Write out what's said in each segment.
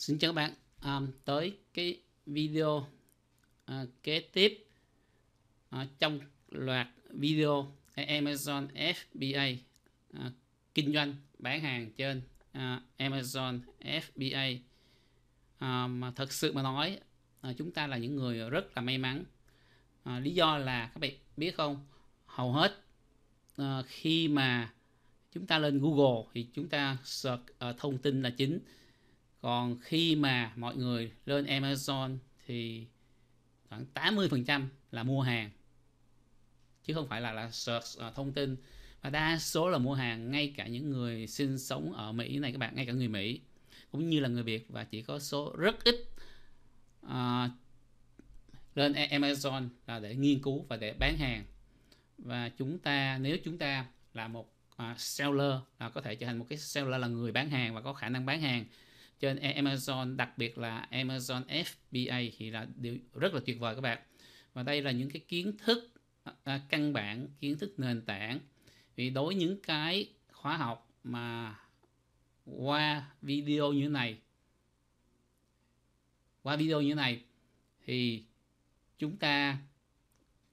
Xin chào các bạn à, tới cái video à, kế tiếp à, trong loạt video Amazon FBA à, ờ, kinh doanh bán hàng trên à, Amazon FBA à, mà thật sự mà nói à, chúng ta là những người rất là may mắn à, lý do là các bạn biết không hầu hết à, khi mà chúng ta lên Google thì chúng ta search à, thông tin là chính còn khi mà mọi người lên Amazon thì khoảng 80% là mua hàng chứ không phải là là search à, thông tin và đa số là mua hàng ngay cả những người sinh sống ở Mỹ này các bạn ngay cả người Mỹ cũng như là người Việt và chỉ có số rất ít uh, lên Amazon là để nghiên cứu và để bán hàng và chúng ta nếu chúng ta là một uh, seller là có thể trở thành một cái seller là người bán hàng và có khả năng bán hàng trên Amazon đặc biệt là Amazon FBA thì là điều rất là tuyệt vời các bạn và đây là những cái kiến thức à, à, căn bản kiến thức nền tảng vì đối những cái khóa học mà qua video như thế này qua video như thế này thì chúng ta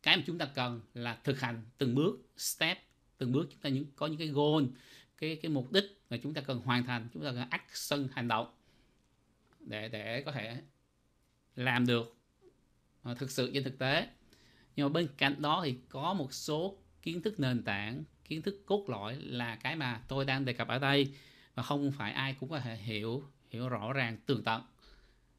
cái mà chúng ta cần là thực hành từng bước step từng bước chúng ta những có những cái goal cái cái mục đích mà chúng ta cần hoàn thành chúng ta cần action hành động để để có thể làm được ờ, thực sự trên thực tế nhưng mà bên cạnh đó thì có một số kiến thức nền tảng kiến thức cốt lõi là cái mà tôi đang đề cập ở đây và không phải ai cũng có thể hiểu hiểu rõ ràng tường tận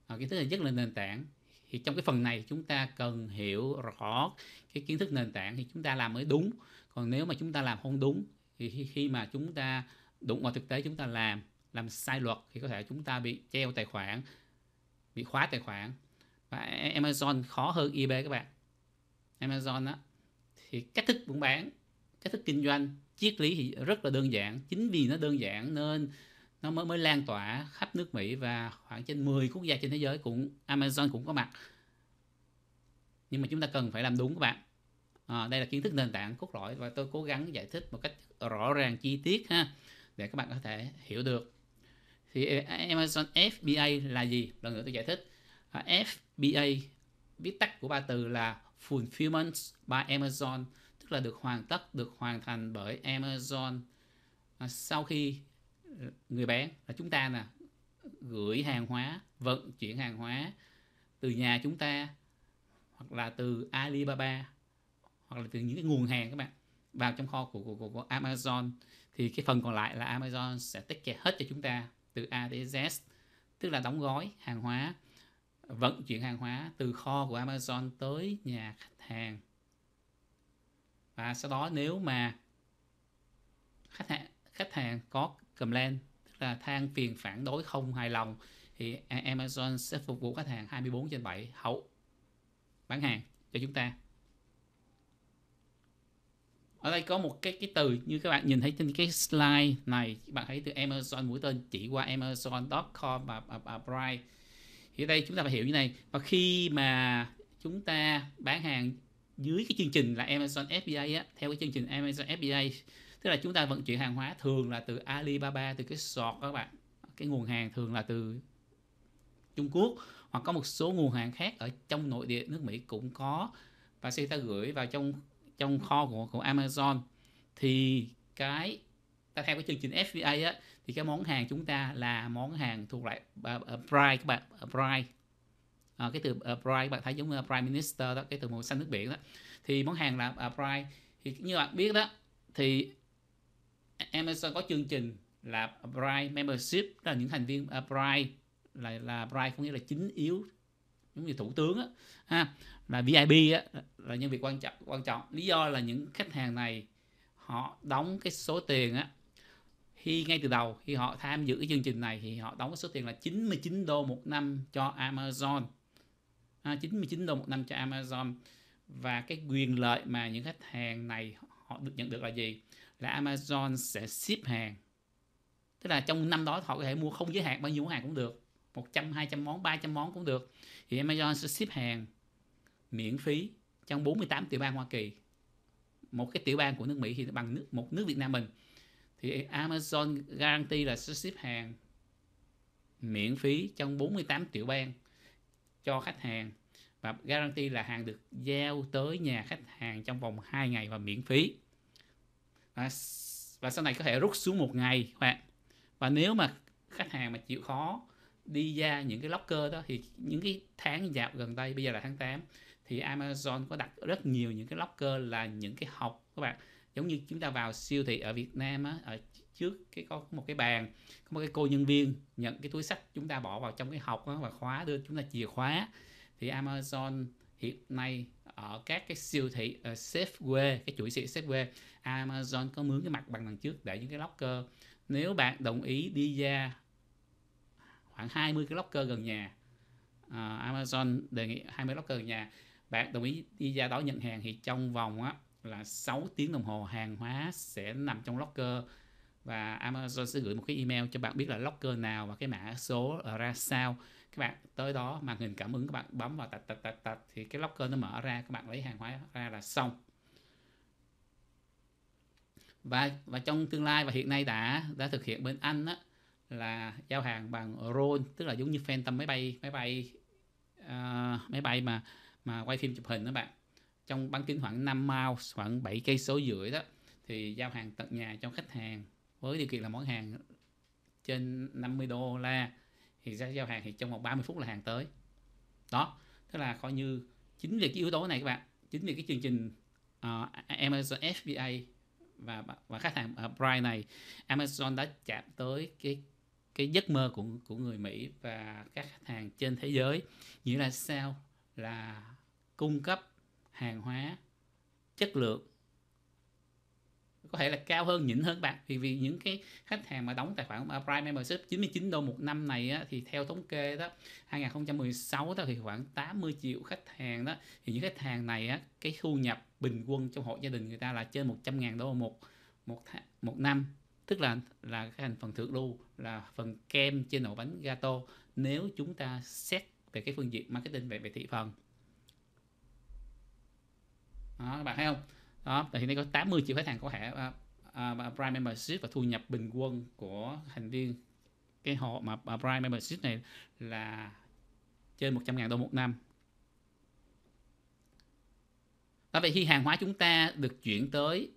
ờ, kiến thức là rất là nền tảng thì trong cái phần này chúng ta cần hiểu rõ cái kiến thức nền tảng thì chúng ta làm mới đúng còn nếu mà chúng ta làm không đúng thì khi mà chúng ta đụng vào thực tế chúng ta làm làm sai luật thì có thể chúng ta bị treo tài khoản bị khóa tài khoản và Amazon khó hơn eBay các bạn Amazon đó thì cách thức buôn bán cách thức kinh doanh triết lý thì rất là đơn giản chính vì nó đơn giản nên nó mới mới lan tỏa khắp nước Mỹ và khoảng trên 10 quốc gia trên thế giới cũng Amazon cũng có mặt nhưng mà chúng ta cần phải làm đúng các bạn à, đây là kiến thức nền tảng cốt lõi và tôi cố gắng giải thích một cách rõ ràng chi tiết ha để các bạn có thể hiểu được thì ờ, Amazon FBA là gì lần nữa tôi giải thích à, FBA viết tắt của ba từ là Fulfillment by Amazon tức là được hoàn tất được hoàn thành bởi Amazon à, sau khi ờ, người bán là chúng ta nè gửi hàng hóa vận chuyển hàng hóa từ nhà chúng ta hoặc là từ Alibaba hoặc là từ những cái nguồn hàng các bạn vào trong kho của của, của, của Amazon thì cái phần còn lại là Amazon sẽ tích kè hết cho chúng ta từ A tới Z tức là đóng gói hàng hóa vận chuyển hàng hóa từ kho của Amazon tới nhà khách hàng và sau đó nếu mà khách hàng khách hàng có complain tức là than phiền phản đối không hài lòng thì Amazon sẽ phục vụ khách hàng 24 trên 7 hậu bán hàng cho chúng ta ở đây có một cái cái từ như các bạn nhìn thấy trên cái slide này các bạn thấy từ Amazon mũi tên chỉ qua Amazon.com và, và Bright thì đây chúng ta phải hiểu như này và khi mà chúng ta bán hàng dưới cái chương trình là Amazon FBA á, theo cái chương trình Amazon FBA tức là chúng ta vận chuyển hàng hóa thường là từ Alibaba từ cái sọt các bạn cái nguồn hàng thường là từ Trung Quốc hoặc có một số nguồn hàng khác ở trong nội địa nước Mỹ cũng có và sẽ ta gửi vào trong trong kho của, của Amazon thì cái ta theo cái chương trình FBA á thì cái món hàng chúng ta là món hàng thuộc lại uh, à, uh, à, Prime các bạn uh, à, Prime uh, cái từ uh, Prime các bạn thấy giống như Prime Minister đó cái từ màu xanh nước biển đó thì món hàng là uh, Prime thì như bạn biết đó thì Amazon có chương trình là Prime Membership là những thành viên uh, Prime là là Prime có nghĩa là chính yếu giống như thủ tướng á, ha, là VIP á, là nhân viên quan trọng quan trọng lý do là những khách hàng này họ đóng cái số tiền á khi ngay từ đầu khi họ tham dự cái chương trình này thì họ đóng số tiền là 99 đô một năm cho Amazon à, 99 đô một năm cho Amazon và cái quyền lợi mà những khách hàng này họ được nhận được là gì là Amazon sẽ ship hàng tức là trong năm đó họ có thể mua không giới hạn bao nhiêu hàng cũng được 100, 200 món, 300 món cũng được thì Amazon sẽ ship hàng miễn phí trong 48 tiểu bang Hoa Kỳ một cái tiểu bang của nước Mỹ thì bằng nước, một nước Việt Nam mình thì Amazon guarantee là sẽ ship hàng miễn phí trong 48 tiểu bang cho khách hàng và guarantee là hàng được giao tới nhà khách hàng trong vòng 2 ngày và miễn phí và, và sau này có thể rút xuống một ngày hoặc và nếu mà khách hàng mà chịu khó đi ra những cái locker đó thì những cái tháng dạo gần đây bây giờ là tháng 8 thì Amazon có đặt rất nhiều những cái locker là những cái hộp các bạn giống như chúng ta vào siêu thị ở Việt Nam á, ở trước cái có một cái bàn có một cái cô nhân viên nhận cái túi sách chúng ta bỏ vào trong cái hộp đó và khóa đưa chúng ta chìa khóa thì Amazon hiện nay ở các cái siêu thị uh, Safeway cái chuỗi siêu Safeway Amazon có mướn cái mặt bằng đằng trước để những cái locker nếu bạn đồng ý đi ra khoảng 20 cái locker gần nhà uh, Amazon đề nghị 20 locker gần nhà bạn đồng ý đi ra đó nhận hàng thì trong vòng á, là 6 tiếng đồng hồ hàng hóa sẽ nằm trong locker và Amazon sẽ gửi một cái email cho bạn biết là locker nào và cái mã số ra sao các bạn tới đó màn hình cảm ứng các bạn bấm vào tạch tạch tạch tạch thì cái locker nó mở ra các bạn lấy hàng hóa ra là xong và và trong tương lai và hiện nay đã đã thực hiện bên Anh á, là giao hàng bằng drone tức là giống như phantom máy bay máy bay uh, máy bay mà mà quay phim chụp hình đó bạn trong bán kính khoảng 5 miles khoảng 7 cây số rưỡi đó thì giao hàng tận nhà cho khách hàng với điều kiện là món hàng trên 50 đô la thì ra giao hàng thì trong vòng 30 phút là hàng tới đó tức là coi như chính vì cái yếu tố này các bạn chính vì cái chương trình uh, Amazon FBA và và khách hàng uh, Prime này Amazon đã chạm tới cái cái giấc mơ của của người Mỹ và các khách hàng trên thế giới nghĩa là sao là cung cấp hàng hóa chất lượng có thể là cao hơn nhỉnh hơn bạn vì vì những cái khách hàng mà đóng tài khoản Prime Membership 99 đô một năm này á, thì theo thống kê đó 2016 đó thì khoảng 80 triệu khách hàng đó thì những khách hàng này á, cái thu nhập bình quân trong hộ gia đình người ta là trên 100 ngàn đô một một tháng, một năm tức là là cái thành phần thượng lưu là phần kem trên ổ bánh gato nếu chúng ta xét về cái phương diện marketing về về thị phần đó, các bạn thấy không đó hiện nay có 80 triệu khách hàng có thẻ uh, uh, Prime Membership và thu nhập bình quân của thành viên cái họ mà uh, Prime Membership này là trên 100.000 đô một năm đó vậy khi hàng hóa chúng ta được chuyển tới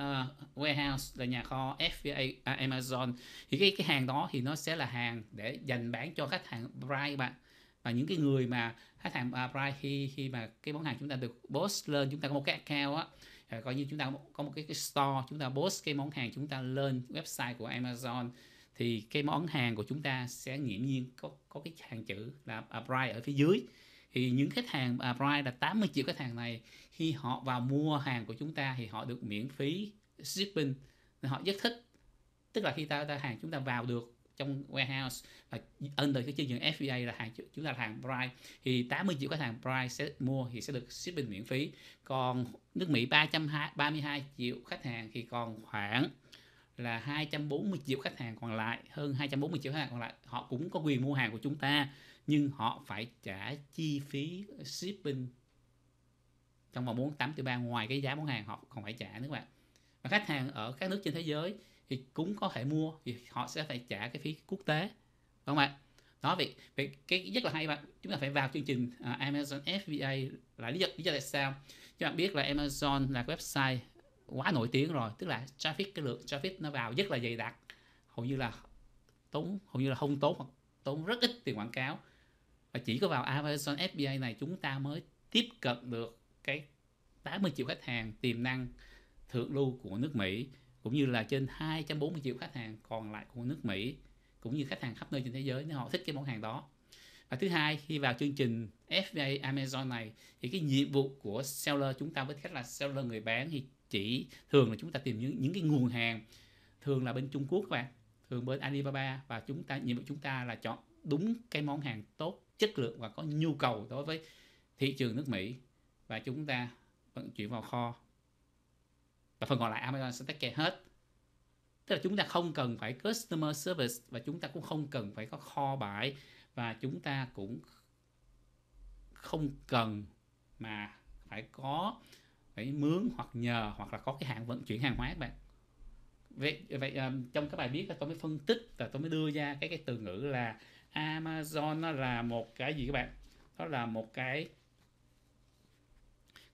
uh, warehouse là nhà kho FBA à, Amazon thì cái cái hàng đó thì nó sẽ là hàng để dành bán cho khách hàng Prime bạn và những cái người mà khách hàng Prime à, khi khi mà cái món hàng chúng ta được post lên chúng ta có một cái account á à, coi như chúng ta có một cái, cái store chúng ta post cái món hàng chúng ta lên website của Amazon thì cái món hàng của chúng ta sẽ nghiễm nhiên có có cái hàng chữ là Prime à, ở phía dưới thì những khách hàng à, Bright là 80 triệu khách hàng này khi họ vào mua hàng của chúng ta thì họ được miễn phí shipping họ rất thích tức là khi ta, ta hàng chúng ta vào được trong warehouse và under cái chương trình FBA là hàng chúng ta là hàng Bright thì 80 triệu khách hàng Bright sẽ mua thì sẽ được shipping miễn phí còn nước Mỹ 332 triệu khách hàng thì còn khoảng là 240 triệu khách hàng còn lại hơn 240 triệu khách hàng còn lại họ cũng có quyền mua hàng của chúng ta nhưng họ phải trả chi phí shipping trong vòng 48 triệu ba ngoài cái giá món hàng họ còn phải trả nữa các bạn và khách hàng ở các nước trên thế giới thì cũng có thể mua thì họ sẽ phải trả cái phí quốc tế đúng không ạ đó vậy, vậy cái rất là hay bạn chúng ta phải vào chương trình uh, Amazon FBA là lý do lý do tại sao các bạn biết là Amazon là website quá nổi tiếng rồi tức là traffic cái lượng traffic nó vào rất là dày đặc hầu như là tốn hầu như là không tốn hoặc tốn rất ít tiền quảng cáo và chỉ có vào Amazon FBA này chúng ta mới tiếp cận được cái 80 triệu khách hàng tiềm năng thượng lưu của nước Mỹ cũng như là trên 240 triệu khách hàng còn lại của nước Mỹ cũng như khách hàng khắp nơi trên thế giới nếu họ thích cái món hàng đó và thứ hai khi vào chương trình FBA Amazon này thì cái nhiệm vụ của seller chúng ta với khách là seller người bán thì chỉ thường là chúng ta tìm những những cái nguồn hàng thường là bên Trung Quốc các bạn thường bên Alibaba và chúng ta nhiệm vụ chúng ta là chọn đúng cái món hàng tốt chất lượng và có nhu cầu đối với thị trường nước Mỹ và chúng ta vận chuyển vào kho và phần còn lại Amazon sẽ take care hết tức là chúng ta không cần phải customer service và chúng ta cũng không cần phải có kho bãi và chúng ta cũng không cần mà phải có phải mướn hoặc nhờ hoặc là có cái hạn vận chuyển hàng hóa các bạn vậy vậy um, trong các bài viết tôi mới phân tích và tôi mới đưa ra cái cái từ ngữ là Amazon nó là một cái gì các bạn đó là một cái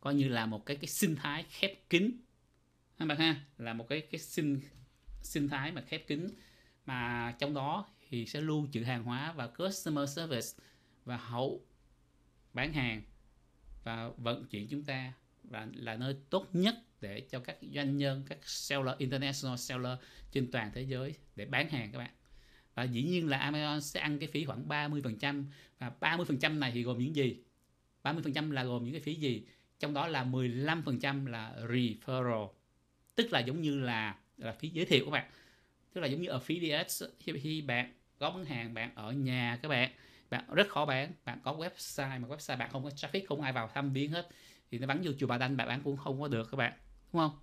coi như là một cái cái sinh thái khép kín các bạn ha là một cái cái sinh sinh thái mà khép kín mà trong đó thì sẽ lưu trữ hàng hóa và customer service và hậu bán hàng và vận chuyển chúng ta là là nơi tốt nhất để cho các doanh nhân các seller international seller trên toàn thế giới để bán hàng các bạn và dĩ nhiên là Amazon sẽ ăn cái phí khoảng 30% và 30% này thì gồm những gì 30% là gồm những cái phí gì trong đó là 15% là referral tức là giống như là là phí giới thiệu các bạn tức là giống như ở phí DS khi bạn có bán hàng bạn ở nhà các bạn bạn rất khó bán bạn có website mà website bạn không có traffic không ai vào thăm viếng hết thì nó bắn vô chùa Bà Đanh bà bán cũng không có được các bạn đúng không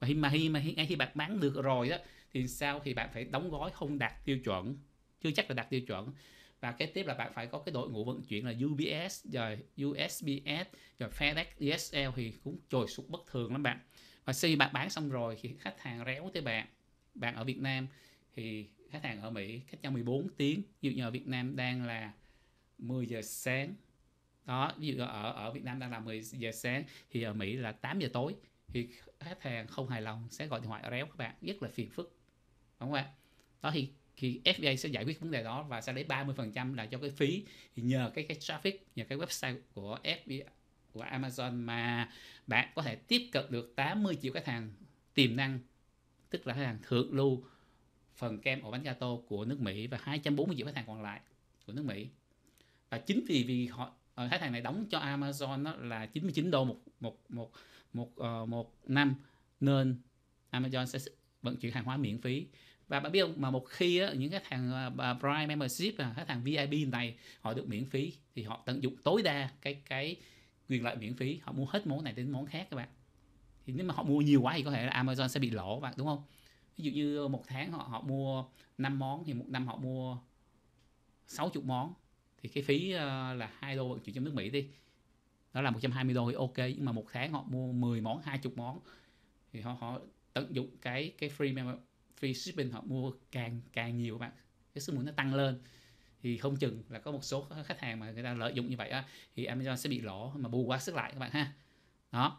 mà khi mà khi mà ngay khi bạn bán được rồi đó thì sao thì bạn phải đóng gói không đạt tiêu chuẩn chưa chắc là đạt tiêu chuẩn và kế tiếp là bạn phải có cái đội ngũ vận chuyển là UBS rồi USPS rồi FedEx DSL e thì cũng trồi sụt bất thường lắm bạn và khi bạn bán xong rồi thì khách hàng réo tới bạn bạn ở Việt Nam thì khách hàng ở Mỹ cách nhau 14 tiếng ví dụ như ở Việt Nam đang là 10 giờ sáng đó ví dụ ở ở Việt Nam đang là 10 giờ sáng thì ở Mỹ là 8 giờ tối thì khách hàng không hài lòng sẽ gọi điện thoại réo các bạn rất là phiền phức đúng không ạ đó thì thì FBA sẽ giải quyết vấn đề đó và sẽ lấy 30% là cho cái phí thì nhờ cái cái traffic nhờ cái website của FBA của Amazon mà bạn có thể tiếp cận được 80 triệu khách hàng tiềm năng tức là khách hàng thượng lưu phần kem ổ bánh gato của nước Mỹ và 240 triệu khách hàng còn lại của nước Mỹ và chính vì vì họ Ờ, khách hàng này đóng cho Amazon đó là 99 đô một một một một uh, một năm nên Amazon sẽ vận chuyển hàng hóa miễn phí và bạn biết không mà một khi á, những khách hàng uh, Prime membership là khách hàng VIP này họ được miễn phí thì họ tận dụng tối đa cái cái quyền lợi miễn phí họ mua hết món này đến món khác các bạn thì nếu mà họ mua nhiều quá thì có thể là Amazon sẽ bị lỗ bạn đúng không ví dụ như một tháng họ họ mua 5 món thì một năm họ mua 60 món thì cái phí ờ, là hai đô vận chuyển trong nước Mỹ đi đó là 120 đô thì ok nhưng mà một tháng họ mua 10 món 20 món thì họ họ tận dụng cái cái free free shipping họ mua càng càng nhiều bạn cái số lượng nó tăng lên thì không chừng là có một số khách hàng mà người ta lợi dụng như vậy á, thì Amazon sẽ bị lỗ mà bù quá sức lại các bạn ha đó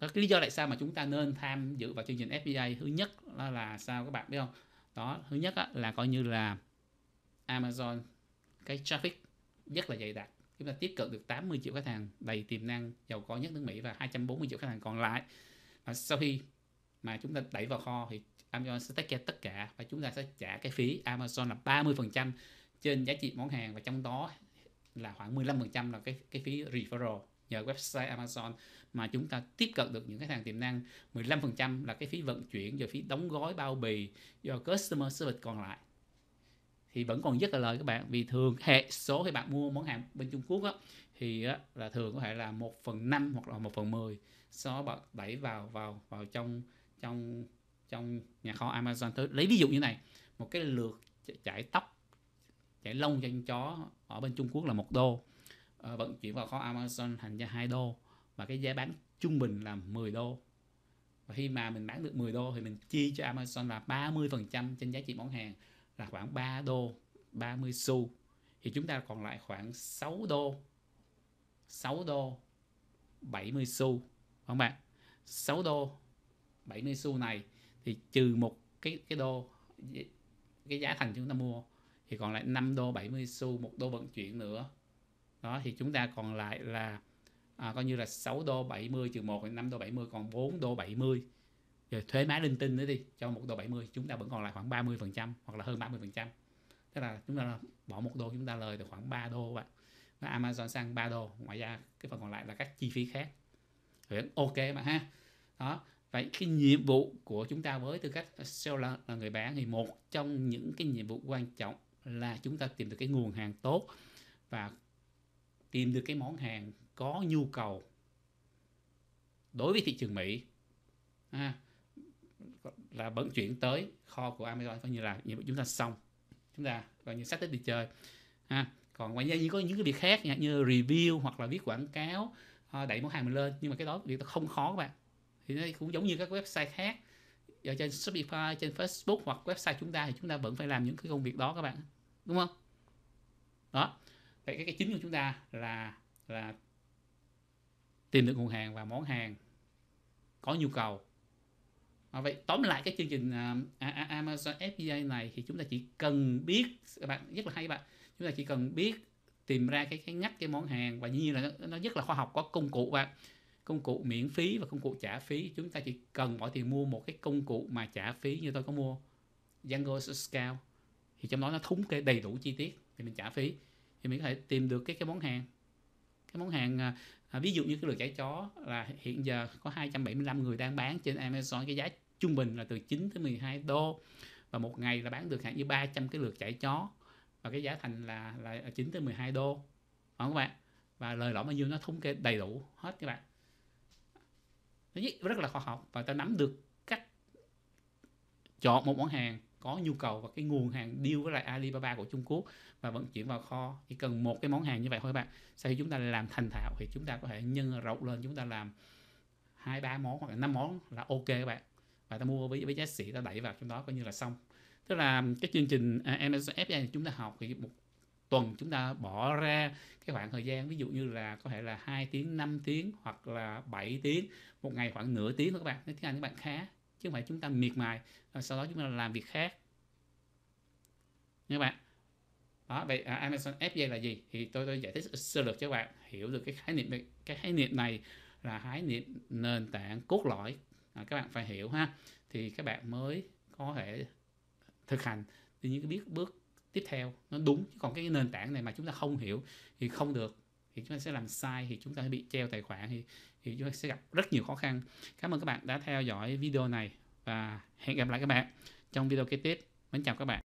cái lý do tại sao mà chúng ta nên tham dự vào chương trình FBA thứ nhất là, là sao các bạn biết không đó thứ nhất á, là coi như là Amazon cái traffic rất là dày đặc chúng ta tiếp cận được 80 triệu khách hàng đầy tiềm năng giàu có nhất nước Mỹ và 240 triệu khách hàng còn lại và sau khi mà chúng ta đẩy vào kho thì Amazon sẽ take care tất cả và chúng ta sẽ trả cái phí Amazon là 30% trên giá trị món hàng và trong đó là khoảng 15% là cái cái phí referral nhờ website Amazon mà chúng ta tiếp cận được những khách hàng tiềm năng 15% là cái phí vận chuyển rồi phí đóng gói bao bì do customer service còn lại thì vẫn còn rất là lời các bạn vì thường hệ số khi bạn mua món hàng bên Trung Quốc á, thì á, là thường có thể là 1 phần 5 hoặc là 1 phần 10 so bạn đẩy vào vào vào trong trong trong nhà kho Amazon tới lấy ví dụ như này một cái lượt chải tóc chải lông cho chó ở bên Trung Quốc là một đô à, vận chuyển vào kho Amazon thành ra hai đô và cái giá bán trung bình là 10 đô và khi mà mình bán được 10 đô thì mình chia cho Amazon là 30% trên giá trị món hàng là khoảng 3 đô 30 xu thì chúng ta còn lại khoảng 6 đô 6 đô 70 xu không bạn 6 đô 70 xu này thì trừ một cái cái đô cái giá thành chúng ta mua thì còn lại 5 đô 70 xu một đô vận chuyển nữa đó thì chúng ta còn lại là à, coi như là 6 đô 70 trừ 1 là 5 đô 70 còn 4 đô 70 rồi thuế má linh tinh nữa đi cho một đô 70 chúng ta vẫn còn lại khoảng 30 phần trăm hoặc là hơn 30 phần trăm tức là chúng ta bỏ một đô chúng ta lời được khoảng 3 đô bạn và Amazon sang 3 đô ngoài ra cái phần còn lại là các chi phí khác vẫn ok mà ha đó vậy cái nhiệm vụ của chúng ta với tư cách seller là người bán thì một trong những cái nhiệm vụ quan trọng là chúng ta tìm được cái nguồn hàng tốt và tìm được cái món hàng có nhu cầu đối với thị trường Mỹ ha, là vận chuyển tới kho của Amazon coi như là như chúng ta xong chúng ta coi như sắp tới đi chơi ha còn ngoài ra như có những cái việc khác như review hoặc là viết quảng cáo ờ, đẩy món hàng mình lên nhưng mà cái đó việc không khó các bạn thì nó cũng giống như các website khác ở trên Shopify trên Facebook hoặc website chúng ta thì chúng ta vẫn phải làm những cái công việc đó các bạn đúng không đó vậy cái, cái chính của chúng ta là là tìm được nguồn hàng và món hàng có nhu cầu Ờ, vậy tóm lại cái chương trình à, Amazon FBA này thì chúng ta chỉ cần biết các bạn rất là hay bạn chúng ta chỉ cần biết tìm ra cái cái ngách cái món hàng và như là nó, nó rất là khoa học có công cụ bạn công cụ miễn phí và công cụ trả phí chúng ta chỉ cần bỏ tiền mua một cái công cụ mà trả phí như tôi có mua Jungle Scout thì trong đó nó thống kê đầy đủ chi tiết thì mình trả phí thì mình có thể tìm được cái cái món hàng cái món hàng à, à ví dụ như cái lưỡi chảy chó là hiện giờ có 275 người đang bán trên Amazon cái giá trung bình là từ 9 tới 12 đô và một ngày là bán được hạn như 300 cái lượt chạy chó và cái giá thành là là 9 tới 12 đô đúng không bạn và lời lỗ bao nhiêu nó thống kê đầy đủ hết các bạn nó rất là khoa học và ta nắm được cách chọn một món hàng có nhu cầu và cái nguồn hàng deal với lại Alibaba của Trung Quốc và vận chuyển vào kho chỉ cần một cái món hàng như vậy thôi bạn sau khi chúng ta làm thành thạo thì chúng ta có thể nhân rộng lên chúng ta làm hai ba món hoặc là năm món là ok các bạn và ta mua với với giá sĩ ta đẩy vào trong đó coi như là xong tức là cái chương trình amazon à, MSFI chúng ta học thì một tuần chúng ta bỏ ra cái khoảng thời gian ví dụ như là có thể là 2 tiếng 5 tiếng hoặc là 7 tiếng một ngày khoảng nửa tiếng thôi các bạn nếu tiếng Anh các bạn khá chứ không phải chúng ta miệt mài sau đó chúng ta làm việc khác nha các bạn đó vậy à, Amazon FBA là gì thì tôi tôi giải thích sơ lược cho các bạn hiểu được cái khái niệm cái khái niệm này là khái niệm nền tảng cốt lõi à, các bạn phải hiểu ha thì các bạn mới có thể thực hành thì những cái biết bước tiếp theo nó đúng chứ còn cái nền tảng này mà chúng ta không hiểu thì không được thì chúng ta sẽ làm sai thì chúng ta sẽ bị treo tài khoản thì, thì chúng ta sẽ gặp rất nhiều khó khăn cảm ơn các bạn đã theo dõi video này và hẹn gặp lại các bạn trong video kế tiếp mến chào các bạn